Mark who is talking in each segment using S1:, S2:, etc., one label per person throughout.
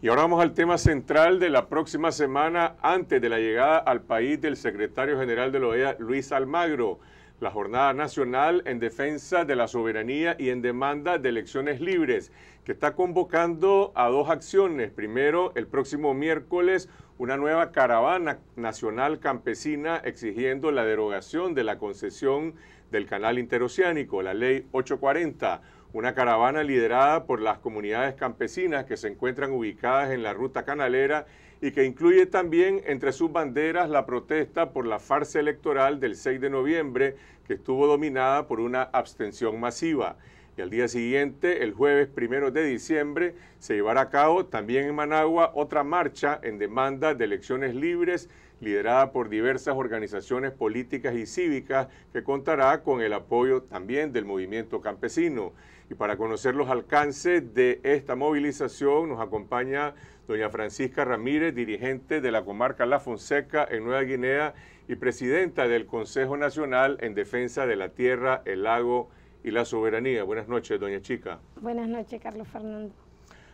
S1: Y ahora vamos al tema central de la próxima semana, antes de la llegada al país del secretario general de la OEA, Luis Almagro, la Jornada Nacional en Defensa de la Soberanía y en Demanda de Elecciones Libres, que está convocando a dos acciones. Primero, el próximo miércoles, una nueva caravana nacional campesina exigiendo la derogación de la concesión del canal interoceánico, la ley 840, una caravana liderada por las comunidades campesinas que se encuentran ubicadas en la ruta canalera y que incluye también entre sus banderas la protesta por la farsa electoral del 6 de noviembre que estuvo dominada por una abstención masiva. Y al día siguiente, el jueves primero de diciembre, se llevará a cabo también en Managua otra marcha en demanda de elecciones libres liderada por diversas organizaciones políticas y cívicas que contará con el apoyo también del movimiento campesino. Y para conocer los alcances de esta movilización nos acompaña doña Francisca Ramírez, dirigente de la comarca La Fonseca en Nueva Guinea y presidenta del Consejo Nacional en Defensa de la Tierra, el Lago y la soberanía. Buenas noches, doña Chica.
S2: Buenas noches, Carlos Fernando.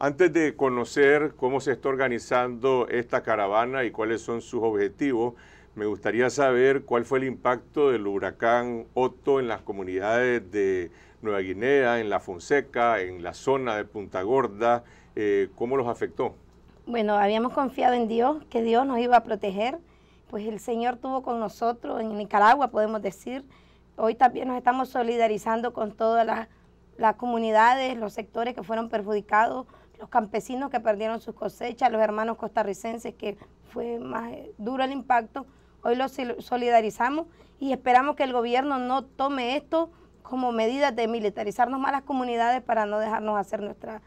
S1: Antes de conocer cómo se está organizando esta caravana y cuáles son sus objetivos, me gustaría saber cuál fue el impacto del huracán Otto en las comunidades de Nueva Guinea, en La Fonseca, en la zona de Punta Gorda, eh, cómo los afectó.
S2: Bueno, habíamos confiado en Dios, que Dios nos iba a proteger, pues el Señor tuvo con nosotros en Nicaragua, podemos decir, Hoy también nos estamos solidarizando con todas las, comunidades, los sectores que fueron perjudicados, los campesinos que perdieron sus cosechas, los hermanos costarricenses que fue más eh, duro el impacto. Hoy los solidarizamos y esperamos que el gobierno no tome esto como medida de militarizarnos más las comunidades para no dejarnos hacer nuestra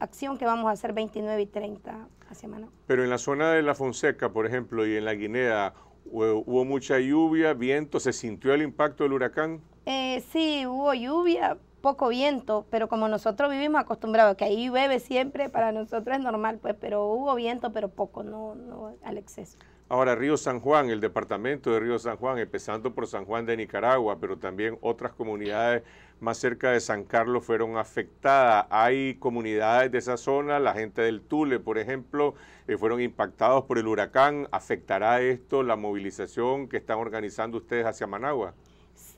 S2: acción que vamos a hacer 29 y 30 a semana.
S1: Pero en la zona de la Fonseca, por ejemplo, y en la Guinea ¿Hubo mucha lluvia, viento? ¿Se sintió el impacto del huracán?
S2: Eh, sí, hubo lluvia, poco viento, pero como nosotros vivimos acostumbrados, que ahí bebe siempre, para nosotros es normal, pues, pero hubo viento, pero poco, no, no al exceso.
S1: Ahora, Río San Juan, el departamento de Río San Juan, empezando por San Juan de Nicaragua, pero también otras comunidades más cerca de San Carlos fueron afectadas. Hay comunidades de esa zona, la gente del Tule, por ejemplo, eh, fueron impactados por el huracán. ¿Afectará esto la movilización que están organizando ustedes hacia Managua?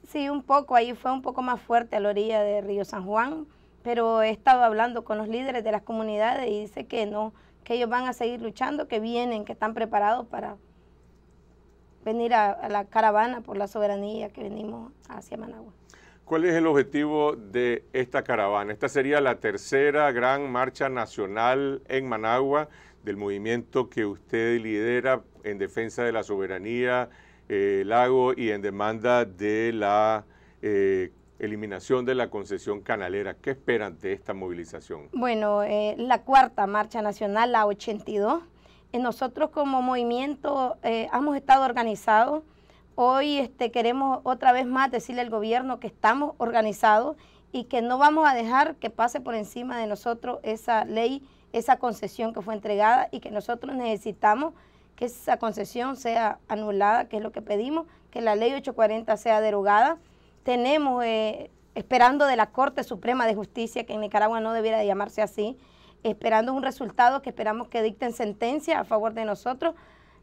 S2: Sí, un poco, ahí fue un poco más fuerte a la orilla de Río San Juan, pero he estado hablando con los líderes de las comunidades y dice que no, que ellos van a seguir luchando, que vienen, que están preparados para venir a la caravana por la soberanía que venimos hacia Managua.
S1: ¿Cuál es el objetivo de esta caravana? Esta sería la tercera gran marcha nacional en Managua del movimiento que usted lidera en defensa de la soberanía, eh, lago y en demanda de la eh, eliminación de la concesión canalera. ¿Qué esperan de esta movilización?
S2: Bueno, eh, la cuarta marcha nacional, la 82. Eh, nosotros como movimiento hemos estado organizados Hoy este, queremos otra vez más decirle al gobierno que estamos organizados y que no vamos a dejar que pase por encima de nosotros esa ley, esa concesión que fue entregada y que nosotros necesitamos que esa concesión sea anulada, que es lo que pedimos, que la ley 840 sea derogada. Tenemos, eh, esperando de la Corte Suprema de Justicia, que en Nicaragua no debiera llamarse así, esperando un resultado que esperamos que dicten sentencia a favor de nosotros,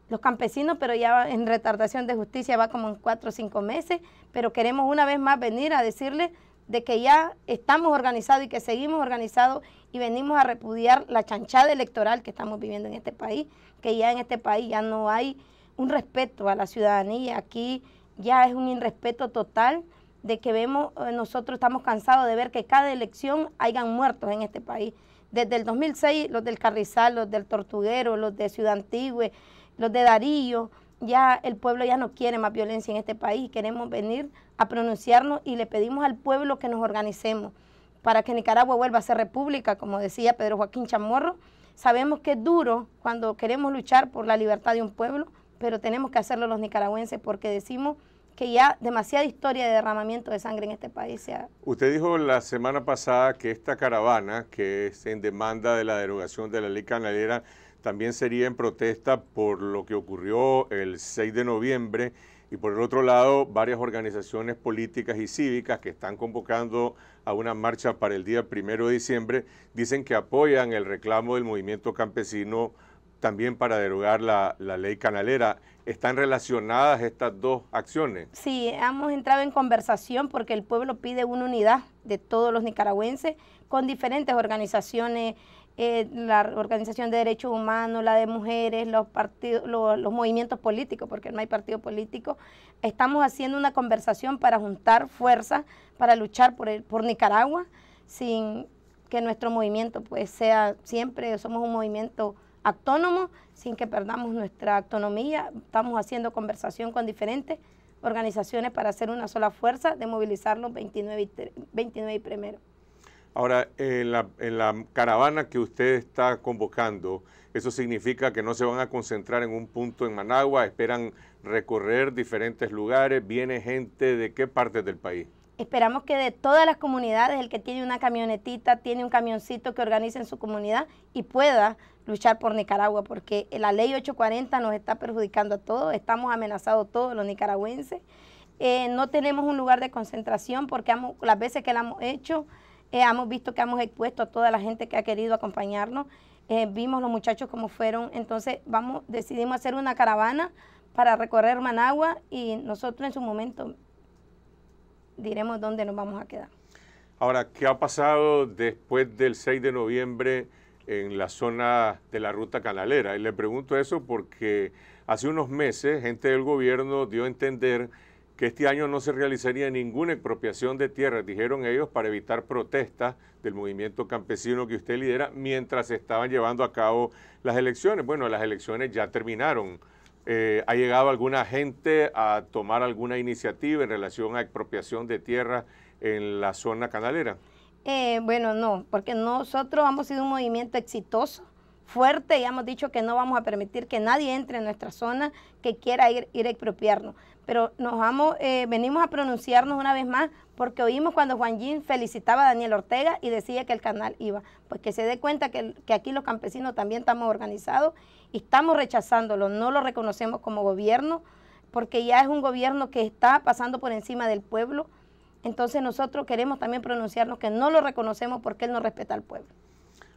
S2: los campesinos, pero ya en retardación de justicia va como en cuatro o cinco meses, pero queremos una vez más venir a decirles de que ya estamos organizados y que seguimos organizados y venimos a repudiar la chanchada electoral que estamos viviendo en este país, que ya en este país ya no hay un respeto a la ciudadanía, aquí ya es un irrespeto total de que vemos, eh, nosotros estamos cansados de ver que cada elección hayan muertos en este país. Desde el 2006, los del Carrizal, los del Tortuguero, los de Ciudad Antigüe, los de Darío, ya el pueblo ya no quiere más violencia en este país, queremos venir a pronunciarnos y le pedimos al pueblo que nos organicemos para que Nicaragua vuelva a ser república, como decía Pedro Joaquín Chamorro. Sabemos que es duro cuando queremos luchar por la libertad de un pueblo, pero tenemos que hacerlo los nicaragüenses porque decimos que ya demasiada historia de derramamiento de sangre en este país se ha...
S1: Usted dijo la semana pasada que esta caravana, que es en demanda de la derogación de la ley canalera, también sería en protesta por lo que ocurrió el 6 de noviembre y por el otro lado varias organizaciones políticas y cívicas que están convocando a una marcha para el día 1 de diciembre dicen que apoyan el reclamo del movimiento campesino también para derogar la, la, ley canalera. ¿Están relacionadas estas dos acciones?
S2: Sí, hemos entrado en conversación porque el pueblo pide una unidad de todos los nicaragüenses con diferentes organizaciones eh, la organización de derechos humanos, la de mujeres, los partidos, los, movimientos políticos, porque no hay partido político, estamos haciendo una conversación para juntar fuerzas para luchar por, por Nicaragua sin que nuestro movimiento pues sea siempre, somos un movimiento autónomo, sin que perdamos nuestra autonomía, estamos haciendo conversación con diferentes organizaciones para hacer una sola fuerza de movilizar los 29 y, 29 y primero.
S1: Ahora, en la, caravana que usted está convocando, ¿eso significa que no se van a concentrar en un punto en Managua? ¿Esperan recorrer diferentes lugares? ¿Viene gente de qué parte del país?
S2: Esperamos que de todas las comunidades, el que tiene una camionetita, tiene un camioncito que organice en su comunidad y pueda luchar por Nicaragua, porque la ley 840 nos está perjudicando a todos, estamos amenazados todos los nicaragüenses. Eh, no tenemos un lugar de concentración porque las veces que la hemos hecho eh, hemos visto que hemos expuesto a toda la gente que ha querido acompañarnos. Eh, vimos los muchachos cómo fueron. Entonces vamos, decidimos hacer una caravana para recorrer Managua y nosotros en su momento diremos dónde nos vamos a quedar.
S1: Ahora, ¿qué ha pasado después del 6 de noviembre en la zona de la ruta canalera? Y le pregunto eso porque hace unos meses gente del gobierno dio a entender que este año no se realizaría ninguna expropiación de tierras, dijeron ellos, para evitar protestas del movimiento campesino que usted lidera mientras estaban llevando a cabo las elecciones. Bueno, las elecciones ya terminaron. Eh, ¿Ha llegado alguna gente a tomar alguna iniciativa en relación a expropiación de tierras en la zona canalera?
S2: Eh, bueno, no, porque nosotros hemos sido un movimiento exitoso fuerte, y hemos dicho que no vamos a permitir que nadie entre en nuestra zona que quiera ir, ir a expropiarnos. Pero nos vamos, eh, venimos a pronunciarnos una vez más porque oímos cuando Juan Gin felicitaba a Daniel Ortega y decía que el canal iba. Pues que se dé cuenta que, que aquí los campesinos también estamos organizados y estamos rechazándolo, no lo reconocemos como gobierno porque ya es un gobierno que está pasando por encima del pueblo. Entonces nosotros queremos también pronunciarnos que no lo reconocemos porque él no respeta al pueblo.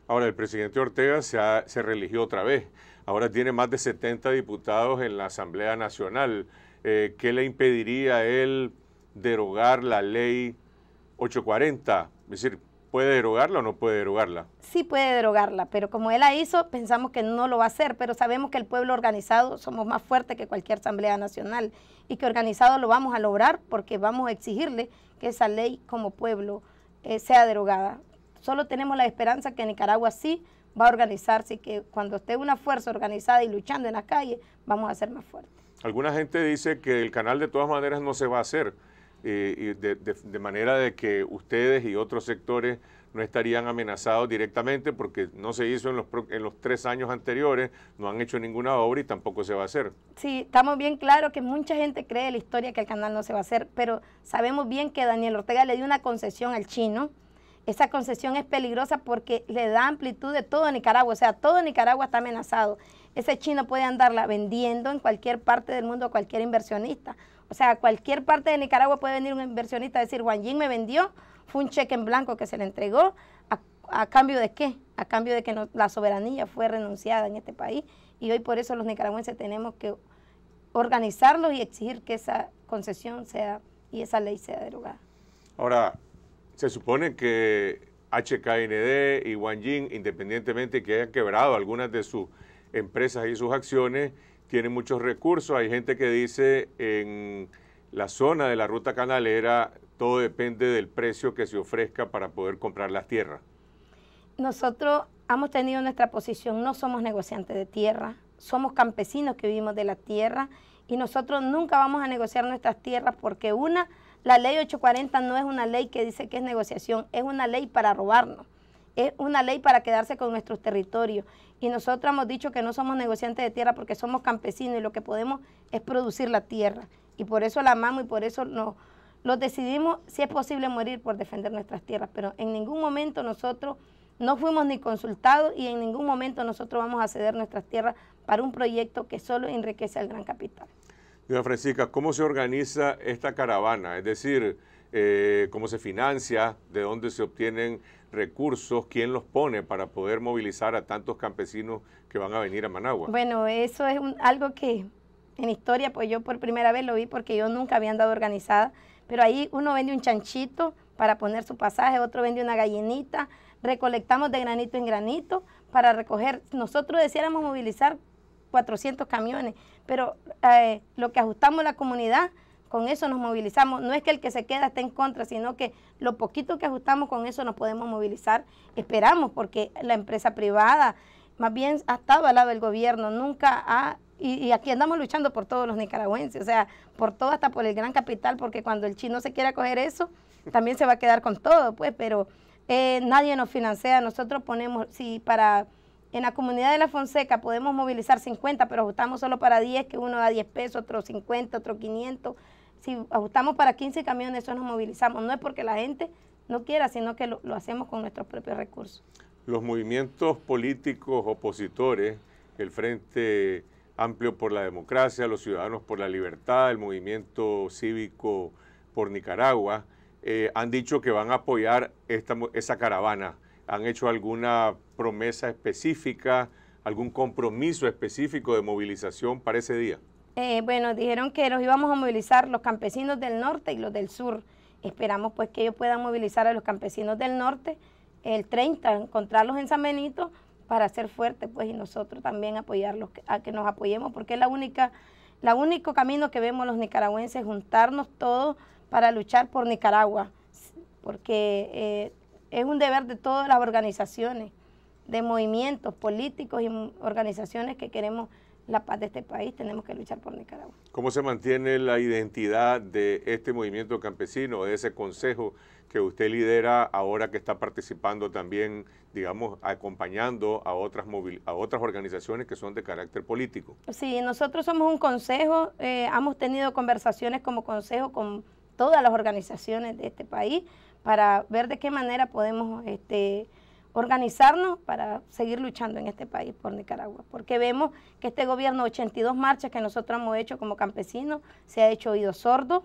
S1: Ahora, el presidente Ortega se, se reeligió otra vez. Ahora tiene más de 70 diputados en la Asamblea Nacional. Eh, ¿Qué le impediría a él derogar la ley 840? Es decir, ¿Puede derogarla o no puede derogarla?
S2: Sí puede derogarla, pero como él la hizo, pensamos que no lo va a hacer, pero sabemos que el pueblo organizado somos más fuerte que cualquier Asamblea Nacional y que organizado lo vamos a lograr porque vamos a exigirle que esa ley como pueblo eh, sea derogada. Solo tenemos la esperanza que Nicaragua sí va a organizarse y que cuando esté una fuerza organizada y luchando en la calle, vamos a ser más fuertes.
S1: Alguna gente dice que el canal de todas maneras no se va a hacer, eh, de, manera de que ustedes y otros sectores no estarían amenazados directamente porque no se hizo en los, en los tres años anteriores, no han hecho ninguna obra y tampoco se va a hacer.
S2: Sí, estamos bien claros que mucha gente cree la historia que el canal no se va a hacer, pero sabemos bien que Daniel Ortega le dio una concesión al chino esa concesión es peligrosa porque le da amplitud de todo Nicaragua, o sea, todo Nicaragua está amenazado. Ese chino puede andarla vendiendo en cualquier parte del mundo a cualquier inversionista. O sea, a cualquier parte de Nicaragua puede venir un inversionista a decir, Juan Yin me vendió, fue un cheque en blanco que se le entregó, ¿a, cambio de qué? A cambio de que la soberanía fue renunciada en este país y hoy por eso los nicaragüenses tenemos que organizarlo y exigir que esa concesión sea y esa ley sea derogada.
S1: Ahora, se supone que HKND y Wang independientemente independientemente que hayan quebrado algunas de sus empresas y sus acciones, tienen muchos recursos. Hay gente que dice en la zona de la ruta canalera todo depende del precio que se ofrezca para poder comprar las tierras.
S2: Nosotros hemos tenido nuestra posición, no somos negociantes de tierra, somos campesinos que vivimos de la tierra y nosotros nunca vamos a negociar nuestras tierras porque una la ley 840 no es una ley que dice que es negociación, es una ley para robarnos, es una ley para quedarse con nuestros territorios. Y nosotros hemos dicho que no somos negociantes de tierra porque somos campesinos y lo que podemos es producir la tierra. Y por eso la amamos y por eso nos, lo decidimos, si es posible, morir por defender nuestras tierras. Pero en ningún momento nosotros no fuimos ni consultados y en ningún momento nosotros vamos a ceder nuestras tierras para un proyecto que solo enriquece al gran capital.
S1: Señora Francisca, ¿cómo se organiza esta caravana? Es decir, eh, ¿cómo se financia? ¿De dónde se obtienen recursos? ¿Quién los pone para poder movilizar a tantos campesinos que van a venir a Managua?
S2: Bueno, eso es algo que en historia, pues yo por primera vez lo vi porque yo nunca había andado organizada, pero ahí uno vende un chanchito para poner su pasaje, otro vende una gallinita, recolectamos de granito en granito para recoger, nosotros deseáramos movilizar 400 camiones, pero eh, lo que ajustamos la comunidad, con eso nos movilizamos. No es que el que se queda esté en contra, sino que lo poquito que ajustamos con eso nos podemos movilizar. Esperamos, porque la empresa privada, más bien ha estado al lado del gobierno, nunca ha... Y, aquí andamos luchando por todos los nicaragüenses, o sea, por todo, hasta por el gran capital, porque cuando el chino se quiera coger eso, también se va a quedar con todo, pues, pero eh, nadie nos financia, nosotros ponemos, sí para en la comunidad de La Fonseca podemos movilizar 50, pero ajustamos solo para 10, que uno da 10 pesos, otro 50, otro 500. Si ajustamos para 15 camiones, eso nos movilizamos. No es porque la gente no quiera, sino que lo, hacemos con nuestros propios recursos.
S1: Los movimientos políticos opositores, el Frente Amplio por la Democracia, los Ciudadanos por la Libertad, el Movimiento Cívico por Nicaragua, eh, han dicho que van a apoyar esta, esa caravana ¿Han hecho alguna promesa específica, algún compromiso específico de movilización para ese día?
S2: Eh, bueno, dijeron que los íbamos a movilizar los campesinos del norte y los del sur. Esperamos pues que ellos puedan movilizar a los campesinos del norte el 30, encontrarlos en San Benito para ser fuertes pues y nosotros también apoyarlos, a que nos apoyemos porque es la única, la único camino que vemos los nicaragüenses, juntarnos todos para luchar por Nicaragua, porque eh, es un deber de todas las organizaciones, de movimientos políticos y organizaciones que queremos la paz de este país, tenemos que luchar por Nicaragua.
S1: ¿Cómo se mantiene la identidad de este movimiento campesino, de ese consejo que usted lidera ahora que está participando también, digamos, acompañando a otras, a otras organizaciones que son de carácter político?
S2: Sí, nosotros somos un consejo, eh, hemos tenido conversaciones como consejo con todas las organizaciones de este país, para ver de qué manera podemos este, organizarnos para seguir luchando en este país por Nicaragua, porque vemos que este gobierno, 82 marchas que nosotros hemos hecho como campesinos, se ha hecho oído sordo,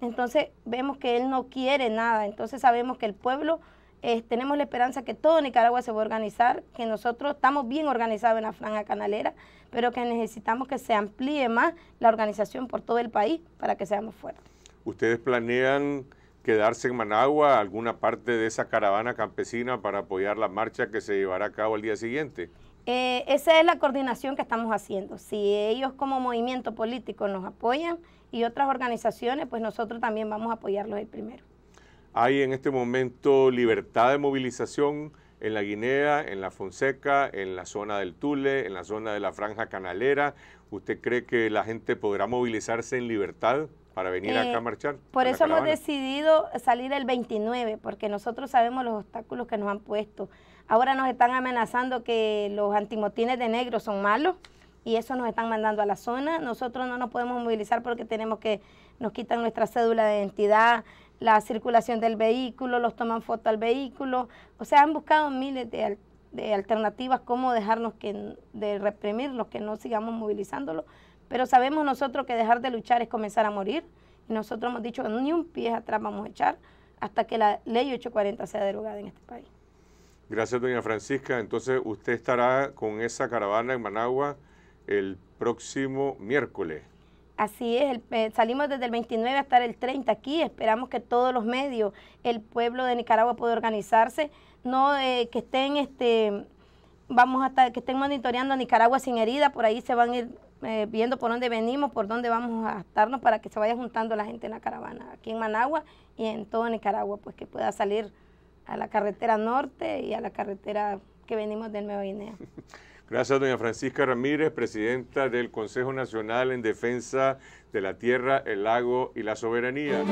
S2: entonces vemos que él no quiere nada, entonces sabemos que el pueblo, eh, tenemos la esperanza que todo Nicaragua se va a organizar, que nosotros estamos bien organizados en la franja canalera, pero que necesitamos que se amplíe más la organización por todo el país para que seamos fuertes.
S1: ¿Ustedes planean quedarse en Managua, alguna parte de esa caravana campesina para apoyar la marcha que se llevará a cabo el día siguiente?
S2: Eh, esa es la coordinación que estamos haciendo. Si ellos como movimiento político nos apoyan y otras organizaciones, pues nosotros también vamos a apoyarlos el primero.
S1: Hay en este momento libertad de movilización en la Guinea, en la Fonseca, en la zona del Tule, en la zona de la Franja Canalera. ¿Usted cree que la gente podrá movilizarse en libertad? para venir acá a eh, marchar. Por eso hemos
S2: decidido salir el 29, porque nosotros sabemos los obstáculos que nos han puesto. Ahora nos están amenazando que los antimotines de negro son malos y eso nos están mandando a la zona. Nosotros no nos podemos movilizar porque tenemos que, nos quitan nuestra cédula de identidad, la circulación del vehículo, los toman foto al vehículo. O sea, han buscado miles de, alternativas cómo dejarnos que, de los que no sigamos movilizándolos. Pero sabemos nosotros que dejar de luchar es comenzar a morir. Y nosotros hemos dicho que ni un pie atrás vamos a echar hasta que la ley 840 sea derogada en este país.
S1: Gracias, doña Francisca. Entonces, usted estará con esa caravana en Managua el próximo miércoles.
S2: Así es, eh, salimos desde el 29 hasta el 30 aquí, esperamos que todos los medios, el pueblo de Nicaragua pueda organizarse, no eh, que estén este, vamos a estar, que estén monitoreando Nicaragua sin herida, por ahí se van a ir eh, viendo por dónde venimos, por dónde vamos a estarnos para que se vaya juntando la gente en la caravana, aquí en Managua y en todo Nicaragua, pues que pueda salir a la carretera norte y a la carretera que venimos del nuevo Guinea.
S1: Gracias, doña Francisca Ramírez, presidenta del Consejo Nacional en Defensa de la Tierra, el Lago y la Soberanía.